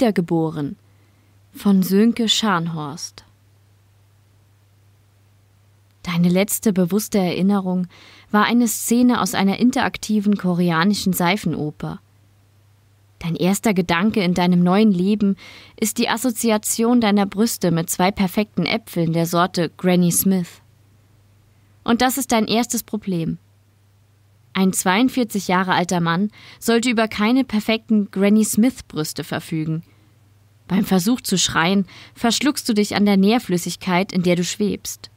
Wiedergeboren von Sönke Scharnhorst. Deine letzte bewusste Erinnerung war eine Szene aus einer interaktiven koreanischen Seifenoper. Dein erster Gedanke in deinem neuen Leben ist die Assoziation deiner Brüste mit zwei perfekten Äpfeln der Sorte Granny Smith. Und das ist dein erstes Problem. Ein 42 Jahre alter Mann sollte über keine perfekten Granny Smith Brüste verfügen. Beim Versuch zu schreien verschluckst du dich an der Nährflüssigkeit, in der du schwebst.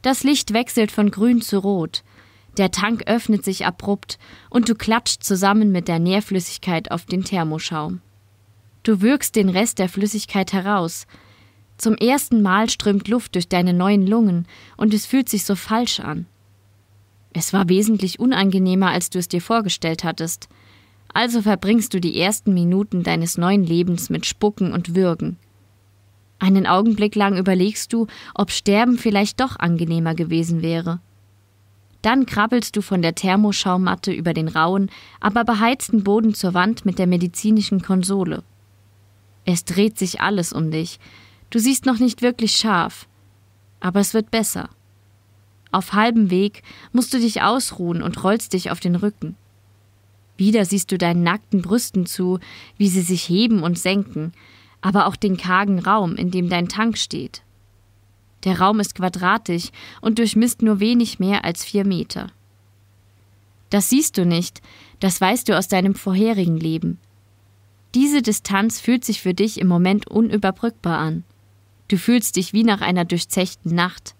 Das Licht wechselt von grün zu rot. Der Tank öffnet sich abrupt und du klatscht zusammen mit der Nährflüssigkeit auf den Thermoschaum. Du wirkst den Rest der Flüssigkeit heraus. Zum ersten Mal strömt Luft durch deine neuen Lungen und es fühlt sich so falsch an. Es war wesentlich unangenehmer, als du es dir vorgestellt hattest. Also verbringst du die ersten Minuten deines neuen Lebens mit Spucken und Würgen. Einen Augenblick lang überlegst du, ob Sterben vielleicht doch angenehmer gewesen wäre. Dann krabbelst du von der Thermoschaumatte über den rauen, aber beheizten Boden zur Wand mit der medizinischen Konsole. Es dreht sich alles um dich. Du siehst noch nicht wirklich scharf. Aber es wird besser. Auf halbem Weg musst du dich ausruhen und rollst dich auf den Rücken. Wieder siehst du deinen nackten Brüsten zu, wie sie sich heben und senken, aber auch den kargen Raum, in dem dein Tank steht. Der Raum ist quadratisch und durchmisst nur wenig mehr als vier Meter. Das siehst du nicht, das weißt du aus deinem vorherigen Leben. Diese Distanz fühlt sich für dich im Moment unüberbrückbar an. Du fühlst dich wie nach einer durchzechten Nacht.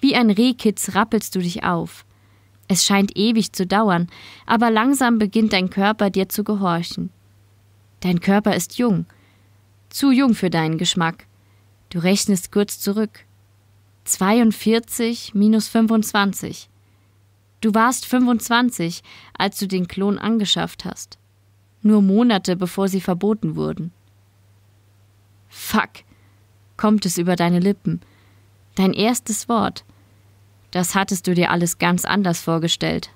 Wie ein Rehkitz rappelst du dich auf. Es scheint ewig zu dauern, aber langsam beginnt dein Körper dir zu gehorchen. Dein Körper ist jung, zu jung für deinen Geschmack. Du rechnest kurz zurück. 42 minus 25. Du warst 25, als du den Klon angeschafft hast. Nur Monate bevor sie verboten wurden. Fuck, kommt es über deine Lippen. Dein erstes Wort – das hattest du dir alles ganz anders vorgestellt.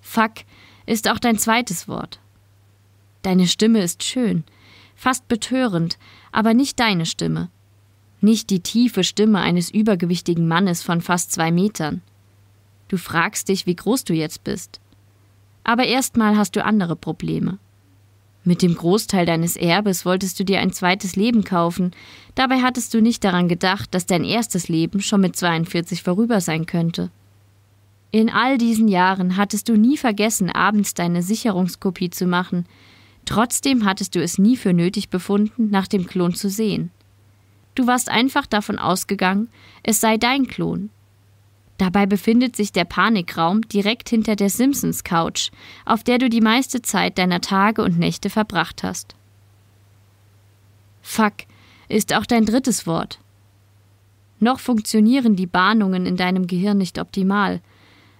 Fuck ist auch dein zweites Wort. Deine Stimme ist schön, fast betörend, aber nicht deine Stimme. Nicht die tiefe Stimme eines übergewichtigen Mannes von fast zwei Metern. Du fragst dich, wie groß du jetzt bist. Aber erstmal hast du andere Probleme. Mit dem Großteil deines Erbes wolltest du dir ein zweites Leben kaufen, dabei hattest du nicht daran gedacht, dass dein erstes Leben schon mit 42 vorüber sein könnte. In all diesen Jahren hattest du nie vergessen, abends deine Sicherungskopie zu machen, trotzdem hattest du es nie für nötig befunden, nach dem Klon zu sehen. Du warst einfach davon ausgegangen, es sei dein Klon, Dabei befindet sich der Panikraum direkt hinter der Simpsons Couch, auf der du die meiste Zeit deiner Tage und Nächte verbracht hast. Fuck ist auch dein drittes Wort. Noch funktionieren die Bahnungen in deinem Gehirn nicht optimal.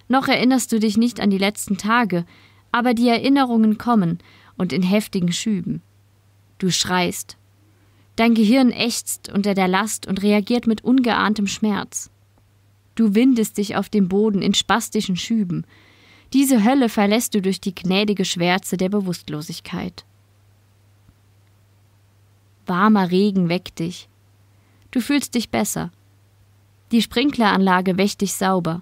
Noch erinnerst du dich nicht an die letzten Tage, aber die Erinnerungen kommen und in heftigen Schüben. Du schreist. Dein Gehirn ächzt unter der Last und reagiert mit ungeahntem Schmerz. Du windest dich auf dem Boden in spastischen Schüben. Diese Hölle verlässt du durch die gnädige Schwärze der Bewusstlosigkeit. Warmer Regen weckt dich. Du fühlst dich besser. Die Sprinkleranlage wäscht dich sauber.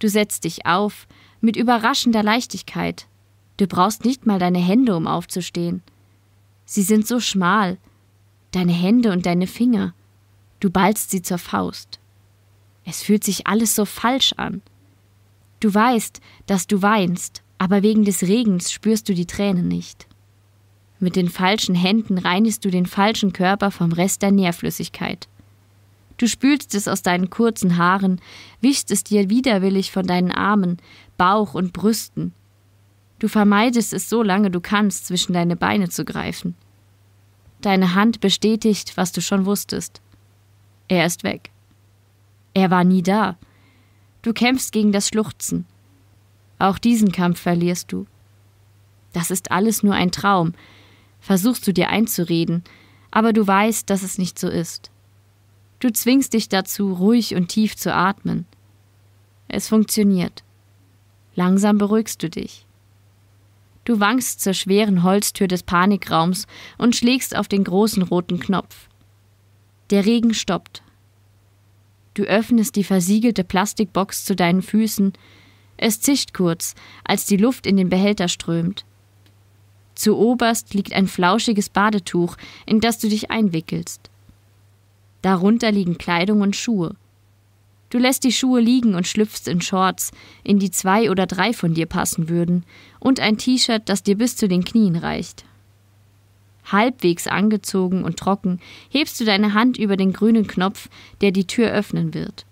Du setzt dich auf, mit überraschender Leichtigkeit. Du brauchst nicht mal deine Hände, um aufzustehen. Sie sind so schmal. Deine Hände und deine Finger. Du ballst sie zur Faust. Es fühlt sich alles so falsch an. Du weißt, dass du weinst, aber wegen des Regens spürst du die Tränen nicht. Mit den falschen Händen reinigst du den falschen Körper vom Rest der Nährflüssigkeit. Du spülst es aus deinen kurzen Haaren, wischst es dir widerwillig von deinen Armen, Bauch und Brüsten. Du vermeidest es so lange du kannst, zwischen deine Beine zu greifen. Deine Hand bestätigt, was du schon wusstest. Er ist weg. Er war nie da. Du kämpfst gegen das Schluchzen. Auch diesen Kampf verlierst du. Das ist alles nur ein Traum, versuchst du dir einzureden, aber du weißt, dass es nicht so ist. Du zwingst dich dazu, ruhig und tief zu atmen. Es funktioniert. Langsam beruhigst du dich. Du wankst zur schweren Holztür des Panikraums und schlägst auf den großen roten Knopf. Der Regen stoppt. Du öffnest die versiegelte Plastikbox zu deinen Füßen. Es zischt kurz, als die Luft in den Behälter strömt. Zuoberst liegt ein flauschiges Badetuch, in das du dich einwickelst. Darunter liegen Kleidung und Schuhe. Du lässt die Schuhe liegen und schlüpfst in Shorts, in die zwei oder drei von dir passen würden, und ein T-Shirt, das dir bis zu den Knien reicht halbwegs angezogen und trocken, hebst du deine Hand über den grünen Knopf, der die Tür öffnen wird.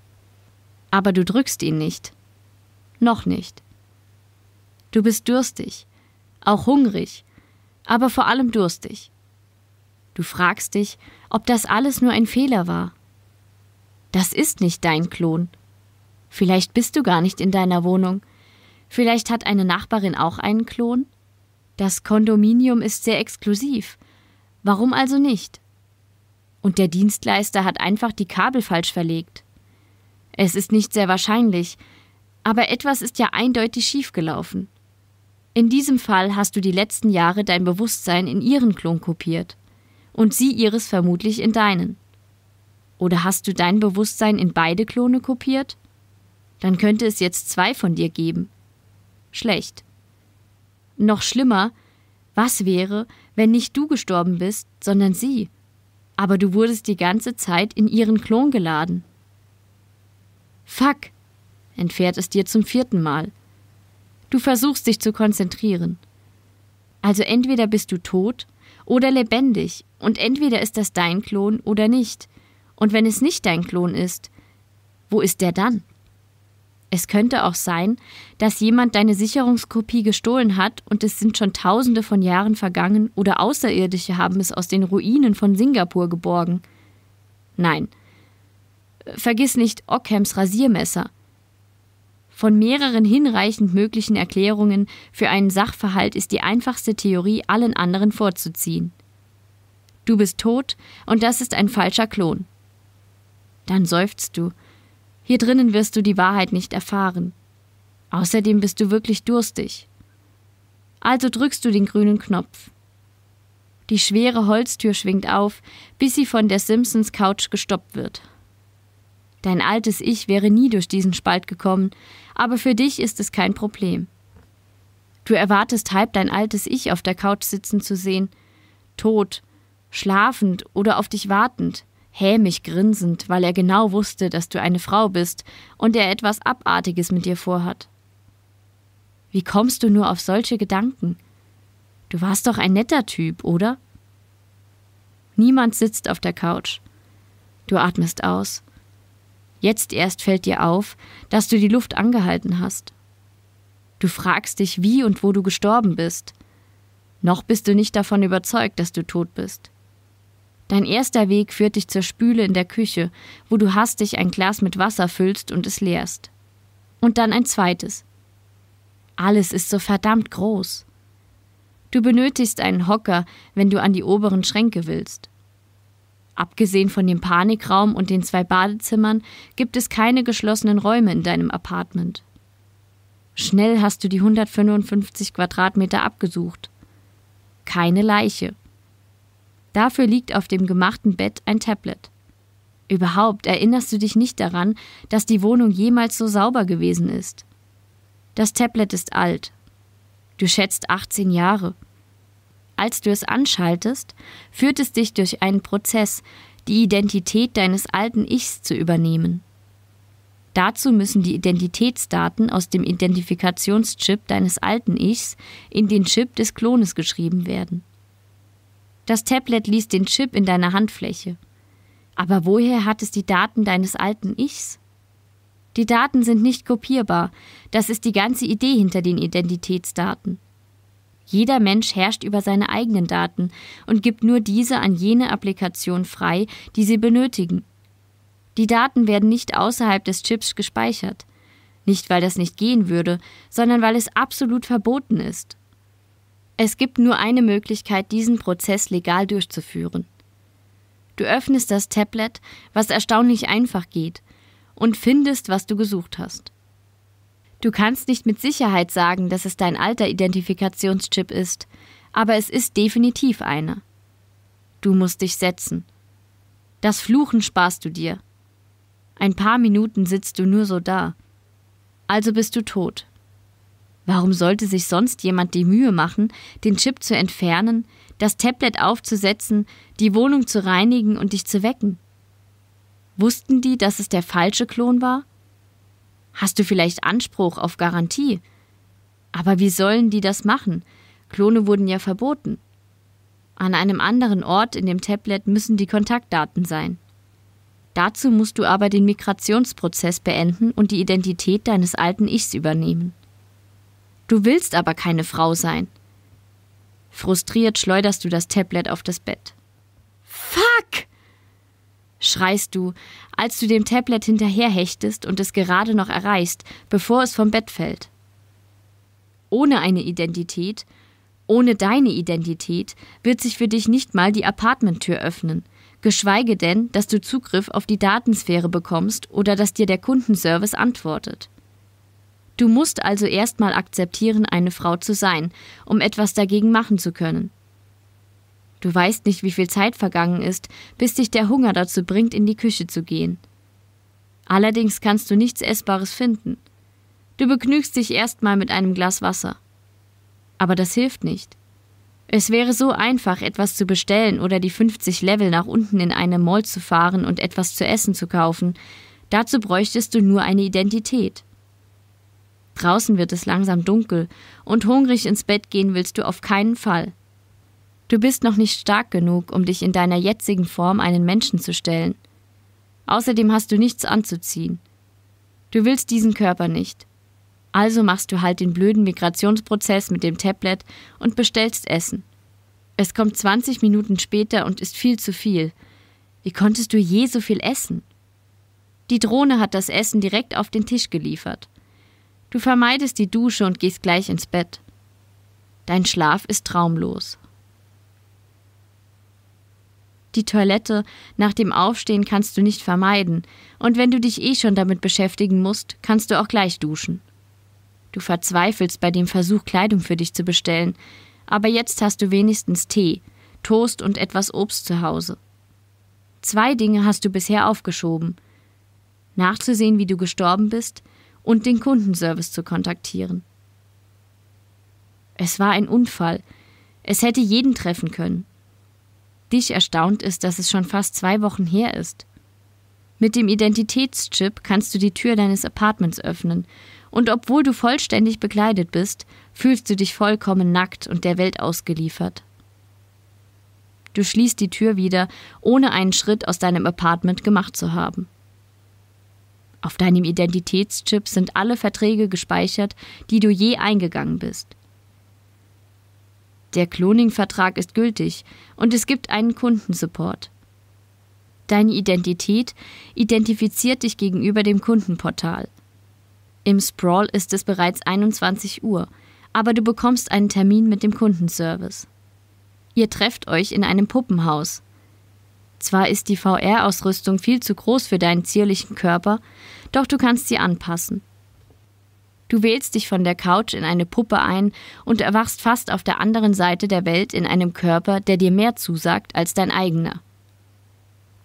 Aber du drückst ihn nicht. Noch nicht. Du bist durstig, auch hungrig, aber vor allem durstig. Du fragst dich, ob das alles nur ein Fehler war. Das ist nicht dein Klon. Vielleicht bist du gar nicht in deiner Wohnung. Vielleicht hat eine Nachbarin auch einen Klon? Das Kondominium ist sehr exklusiv. Warum also nicht? Und der Dienstleister hat einfach die Kabel falsch verlegt. Es ist nicht sehr wahrscheinlich, aber etwas ist ja eindeutig schiefgelaufen. In diesem Fall hast du die letzten Jahre dein Bewusstsein in ihren Klon kopiert und sie ihres vermutlich in deinen. Oder hast du dein Bewusstsein in beide Klone kopiert? Dann könnte es jetzt zwei von dir geben. Schlecht. Noch schlimmer, was wäre, wenn nicht du gestorben bist, sondern sie? Aber du wurdest die ganze Zeit in ihren Klon geladen. Fuck, entfährt es dir zum vierten Mal. Du versuchst dich zu konzentrieren. Also entweder bist du tot oder lebendig, und entweder ist das dein Klon oder nicht. Und wenn es nicht dein Klon ist, wo ist der dann? Es könnte auch sein, dass jemand deine Sicherungskopie gestohlen hat und es sind schon tausende von Jahren vergangen oder Außerirdische haben es aus den Ruinen von Singapur geborgen. Nein. Vergiss nicht Ockhams Rasiermesser. Von mehreren hinreichend möglichen Erklärungen für einen Sachverhalt ist die einfachste Theorie allen anderen vorzuziehen. Du bist tot und das ist ein falscher Klon. Dann seufzt du hier drinnen wirst du die Wahrheit nicht erfahren. Außerdem bist du wirklich durstig. Also drückst du den grünen Knopf. Die schwere Holztür schwingt auf, bis sie von der Simpsons Couch gestoppt wird. Dein altes Ich wäre nie durch diesen Spalt gekommen, aber für dich ist es kein Problem. Du erwartest halb dein altes Ich auf der Couch sitzen zu sehen, tot, schlafend oder auf dich wartend hämisch grinsend, weil er genau wusste, dass du eine Frau bist und er etwas Abartiges mit dir vorhat. Wie kommst du nur auf solche Gedanken? Du warst doch ein netter Typ, oder? Niemand sitzt auf der Couch. Du atmest aus. Jetzt erst fällt dir auf, dass du die Luft angehalten hast. Du fragst dich, wie und wo du gestorben bist. Noch bist du nicht davon überzeugt, dass du tot bist. Dein erster Weg führt dich zur Spüle in der Küche, wo du hastig ein Glas mit Wasser füllst und es leerst. Und dann ein zweites. Alles ist so verdammt groß. Du benötigst einen Hocker, wenn du an die oberen Schränke willst. Abgesehen von dem Panikraum und den zwei Badezimmern gibt es keine geschlossenen Räume in deinem Apartment. Schnell hast du die 155 Quadratmeter abgesucht. Keine Leiche. Dafür liegt auf dem gemachten Bett ein Tablet. Überhaupt erinnerst du dich nicht daran, dass die Wohnung jemals so sauber gewesen ist. Das Tablet ist alt. Du schätzt 18 Jahre. Als du es anschaltest, führt es dich durch einen Prozess, die Identität deines alten Ichs zu übernehmen. Dazu müssen die Identitätsdaten aus dem Identifikationschip deines alten Ichs in den Chip des Klones geschrieben werden. Das Tablet liest den Chip in deiner Handfläche. Aber woher hat es die Daten deines alten Ichs? Die Daten sind nicht kopierbar. Das ist die ganze Idee hinter den Identitätsdaten. Jeder Mensch herrscht über seine eigenen Daten und gibt nur diese an jene Applikation frei, die sie benötigen. Die Daten werden nicht außerhalb des Chips gespeichert. Nicht, weil das nicht gehen würde, sondern weil es absolut verboten ist. Es gibt nur eine Möglichkeit, diesen Prozess legal durchzuführen. Du öffnest das Tablet, was erstaunlich einfach geht, und findest, was du gesucht hast. Du kannst nicht mit Sicherheit sagen, dass es dein alter Identifikationschip ist, aber es ist definitiv einer. Du musst dich setzen. Das Fluchen sparst du dir. Ein paar Minuten sitzt du nur so da. Also bist du tot. Warum sollte sich sonst jemand die Mühe machen, den Chip zu entfernen, das Tablet aufzusetzen, die Wohnung zu reinigen und dich zu wecken? Wussten die, dass es der falsche Klon war? Hast du vielleicht Anspruch auf Garantie? Aber wie sollen die das machen? Klone wurden ja verboten. An einem anderen Ort in dem Tablet müssen die Kontaktdaten sein. Dazu musst du aber den Migrationsprozess beenden und die Identität deines alten Ichs übernehmen. Du willst aber keine Frau sein. Frustriert schleuderst du das Tablet auf das Bett. Fuck! schreist du, als du dem Tablet hinterherhechtest und es gerade noch erreichst, bevor es vom Bett fällt. Ohne eine Identität, ohne deine Identität, wird sich für dich nicht mal die Apartmenttür öffnen, geschweige denn, dass du Zugriff auf die Datensphäre bekommst oder dass dir der Kundenservice antwortet. Du musst also erstmal akzeptieren, eine Frau zu sein, um etwas dagegen machen zu können. Du weißt nicht, wie viel Zeit vergangen ist, bis dich der Hunger dazu bringt, in die Küche zu gehen. Allerdings kannst du nichts Essbares finden. Du begnügst dich erstmal mit einem Glas Wasser. Aber das hilft nicht. Es wäre so einfach, etwas zu bestellen oder die 50 Level nach unten in eine Mall zu fahren und etwas zu essen zu kaufen. Dazu bräuchtest du nur eine Identität. Draußen wird es langsam dunkel, und hungrig ins Bett gehen willst du auf keinen Fall. Du bist noch nicht stark genug, um dich in deiner jetzigen Form einen Menschen zu stellen. Außerdem hast du nichts anzuziehen. Du willst diesen Körper nicht. Also machst du halt den blöden Migrationsprozess mit dem Tablet und bestellst Essen. Es kommt 20 Minuten später und ist viel zu viel. Wie konntest du je so viel essen? Die Drohne hat das Essen direkt auf den Tisch geliefert. Du vermeidest die Dusche und gehst gleich ins Bett. Dein Schlaf ist traumlos. Die Toilette nach dem Aufstehen kannst du nicht vermeiden, und wenn du dich eh schon damit beschäftigen musst, kannst du auch gleich duschen. Du verzweifelst bei dem Versuch, Kleidung für dich zu bestellen, aber jetzt hast du wenigstens Tee, Toast und etwas Obst zu Hause. Zwei Dinge hast du bisher aufgeschoben. Nachzusehen, wie du gestorben bist, und den Kundenservice zu kontaktieren. Es war ein Unfall. Es hätte jeden treffen können. Dich erstaunt ist, dass es schon fast zwei Wochen her ist. Mit dem Identitätschip kannst du die Tür deines Apartments öffnen, und obwohl du vollständig bekleidet bist, fühlst du dich vollkommen nackt und der Welt ausgeliefert. Du schließt die Tür wieder, ohne einen Schritt aus deinem Apartment gemacht zu haben. Auf deinem Identitätschip sind alle Verträge gespeichert, die du je eingegangen bist. Der Cloning-Vertrag ist gültig und es gibt einen Kundensupport. Deine Identität identifiziert dich gegenüber dem Kundenportal. Im Sprawl ist es bereits 21 Uhr, aber du bekommst einen Termin mit dem Kundenservice. Ihr trefft euch in einem Puppenhaus. Zwar ist die VR-Ausrüstung viel zu groß für deinen zierlichen Körper, doch du kannst sie anpassen. Du wählst dich von der Couch in eine Puppe ein und erwachst fast auf der anderen Seite der Welt in einem Körper, der dir mehr zusagt als dein eigener.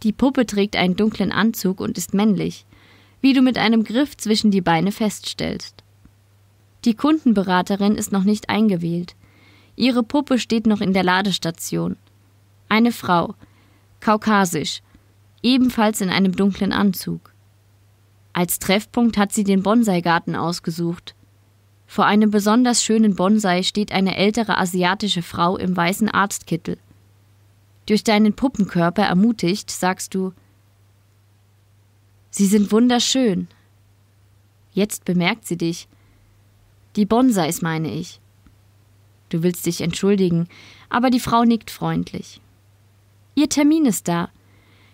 Die Puppe trägt einen dunklen Anzug und ist männlich, wie du mit einem Griff zwischen die Beine feststellst. Die Kundenberaterin ist noch nicht eingewählt. Ihre Puppe steht noch in der Ladestation. Eine Frau, kaukasisch, ebenfalls in einem dunklen Anzug. Als Treffpunkt hat sie den Bonsai-Garten ausgesucht. Vor einem besonders schönen Bonsai steht eine ältere asiatische Frau im weißen Arztkittel. Durch deinen Puppenkörper ermutigt, sagst du, Sie sind wunderschön. Jetzt bemerkt sie dich. Die Bonsais meine ich. Du willst dich entschuldigen, aber die Frau nickt freundlich. Ihr Termin ist da.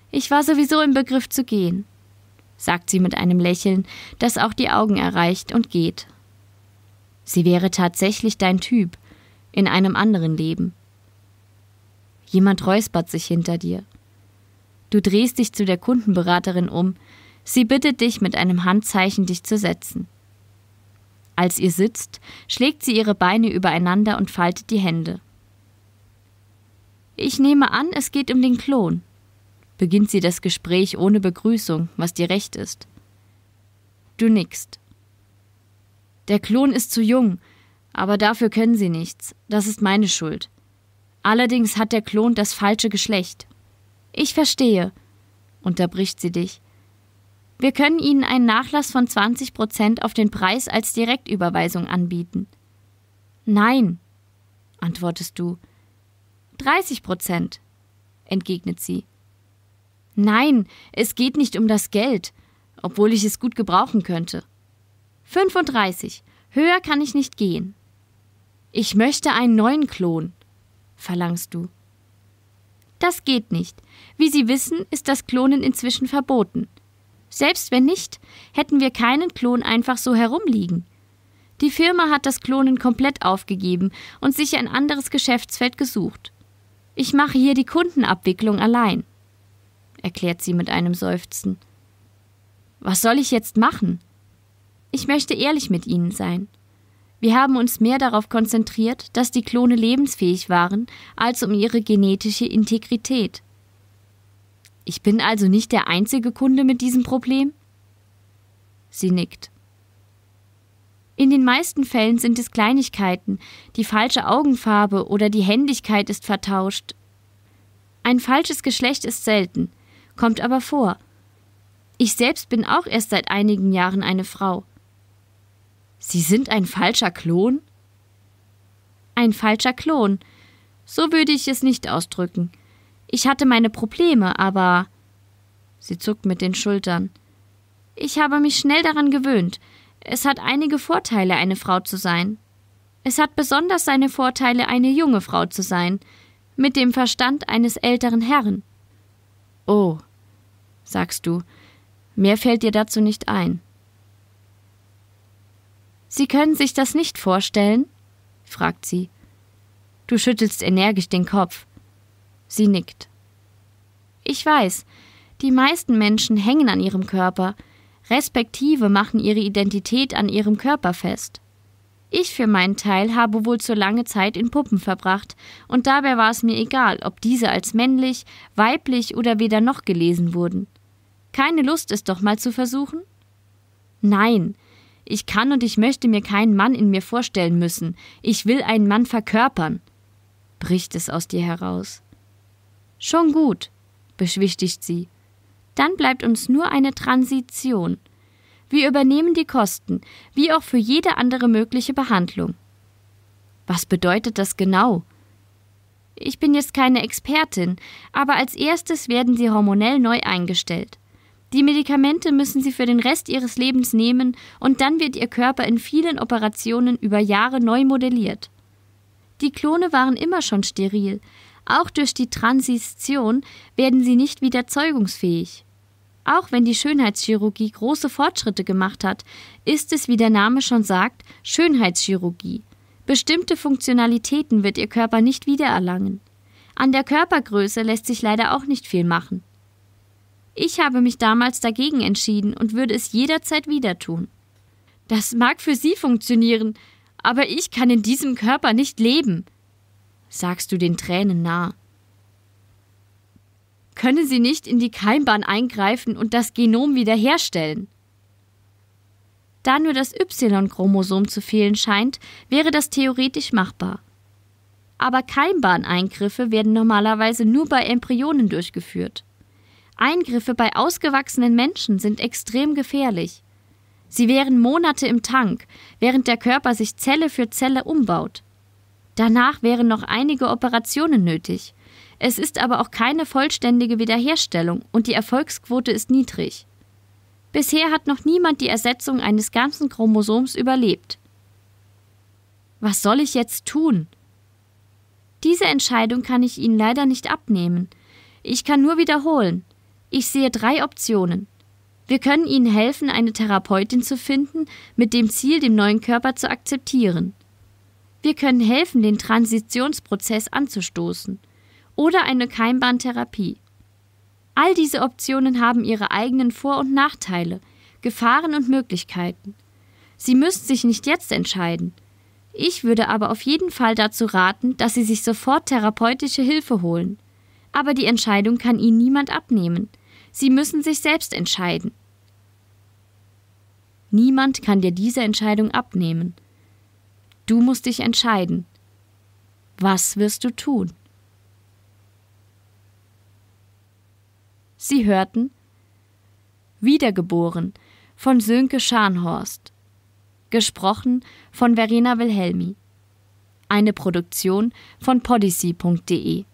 Ich war sowieso im Begriff zu gehen, sagt sie mit einem Lächeln, das auch die Augen erreicht und geht. Sie wäre tatsächlich dein Typ, in einem anderen Leben. Jemand räuspert sich hinter dir. Du drehst dich zu der Kundenberaterin um, sie bittet dich mit einem Handzeichen, dich zu setzen. Als ihr sitzt, schlägt sie ihre Beine übereinander und faltet die Hände. Ich nehme an, es geht um den Klon, beginnt sie das Gespräch ohne Begrüßung, was dir recht ist. Du nickst. Der Klon ist zu jung, aber dafür können sie nichts. Das ist meine Schuld. Allerdings hat der Klon das falsche Geschlecht. Ich verstehe, unterbricht sie dich. Wir können Ihnen einen Nachlass von 20 Prozent auf den Preis als Direktüberweisung anbieten. Nein, antwortest du. 30 Prozent, entgegnet sie. Nein, es geht nicht um das Geld, obwohl ich es gut gebrauchen könnte. 35. Höher kann ich nicht gehen. Ich möchte einen neuen Klon, verlangst du. Das geht nicht. Wie Sie wissen, ist das Klonen inzwischen verboten. Selbst wenn nicht, hätten wir keinen Klon einfach so herumliegen. Die Firma hat das Klonen komplett aufgegeben und sich ein anderes Geschäftsfeld gesucht. Ich mache hier die Kundenabwicklung allein, erklärt sie mit einem Seufzen. Was soll ich jetzt machen? Ich möchte ehrlich mit Ihnen sein. Wir haben uns mehr darauf konzentriert, dass die Klone lebensfähig waren, als um ihre genetische Integrität. Ich bin also nicht der einzige Kunde mit diesem Problem? Sie nickt. In den meisten Fällen sind es Kleinigkeiten, die falsche Augenfarbe oder die Händigkeit ist vertauscht. Ein falsches Geschlecht ist selten, kommt aber vor. Ich selbst bin auch erst seit einigen Jahren eine Frau. Sie sind ein falscher Klon? Ein falscher Klon. So würde ich es nicht ausdrücken. Ich hatte meine Probleme, aber. Sie zuckt mit den Schultern. Ich habe mich schnell daran gewöhnt, es hat einige Vorteile, eine Frau zu sein. Es hat besonders seine Vorteile, eine junge Frau zu sein, mit dem Verstand eines älteren Herrn. Oh, sagst du, mehr fällt dir dazu nicht ein. Sie können sich das nicht vorstellen? fragt sie. Du schüttelst energisch den Kopf. Sie nickt. Ich weiß, die meisten Menschen hängen an ihrem Körper, respektive machen ihre Identität an ihrem Körper fest. Ich für meinen Teil habe wohl zu lange Zeit in Puppen verbracht, und dabei war es mir egal, ob diese als männlich, weiblich oder weder noch gelesen wurden. Keine Lust, es doch mal zu versuchen? Nein, ich kann und ich möchte mir keinen Mann in mir vorstellen müssen, ich will einen Mann verkörpern, bricht es aus dir heraus. Schon gut, beschwichtigt sie dann bleibt uns nur eine Transition. Wir übernehmen die Kosten, wie auch für jede andere mögliche Behandlung. Was bedeutet das genau? Ich bin jetzt keine Expertin, aber als erstes werden sie hormonell neu eingestellt. Die Medikamente müssen sie für den Rest ihres Lebens nehmen und dann wird ihr Körper in vielen Operationen über Jahre neu modelliert. Die Klone waren immer schon steril, auch durch die Transition werden sie nicht wieder zeugungsfähig. Auch wenn die Schönheitschirurgie große Fortschritte gemacht hat, ist es, wie der Name schon sagt, Schönheitschirurgie. Bestimmte Funktionalitäten wird ihr Körper nicht wiedererlangen. An der Körpergröße lässt sich leider auch nicht viel machen. Ich habe mich damals dagegen entschieden und würde es jederzeit wieder tun. Das mag für Sie funktionieren, aber ich kann in diesem Körper nicht leben, sagst du den Tränen nah. Können sie nicht in die Keimbahn eingreifen und das Genom wiederherstellen? Da nur das Y-Chromosom zu fehlen scheint, wäre das theoretisch machbar. Aber Keimbahneingriffe werden normalerweise nur bei Embryonen durchgeführt. Eingriffe bei ausgewachsenen Menschen sind extrem gefährlich. Sie wären Monate im Tank, während der Körper sich Zelle für Zelle umbaut. Danach wären noch einige Operationen nötig. Es ist aber auch keine vollständige Wiederherstellung und die Erfolgsquote ist niedrig. Bisher hat noch niemand die Ersetzung eines ganzen Chromosoms überlebt. Was soll ich jetzt tun? Diese Entscheidung kann ich Ihnen leider nicht abnehmen. Ich kann nur wiederholen. Ich sehe drei Optionen. Wir können Ihnen helfen, eine Therapeutin zu finden, mit dem Ziel, den neuen Körper zu akzeptieren. Wir können helfen, den Transitionsprozess anzustoßen oder eine Keimbahntherapie. All diese Optionen haben ihre eigenen Vor- und Nachteile, Gefahren und Möglichkeiten. Sie müssen sich nicht jetzt entscheiden. Ich würde aber auf jeden Fall dazu raten, dass Sie sich sofort therapeutische Hilfe holen. Aber die Entscheidung kann Ihnen niemand abnehmen. Sie müssen sich selbst entscheiden. Niemand kann dir diese Entscheidung abnehmen. Du musst dich entscheiden. Was wirst du tun? Sie hörten Wiedergeboren von Sönke Scharnhorst. Gesprochen von Verena Wilhelmi. Eine Produktion von podyssey.de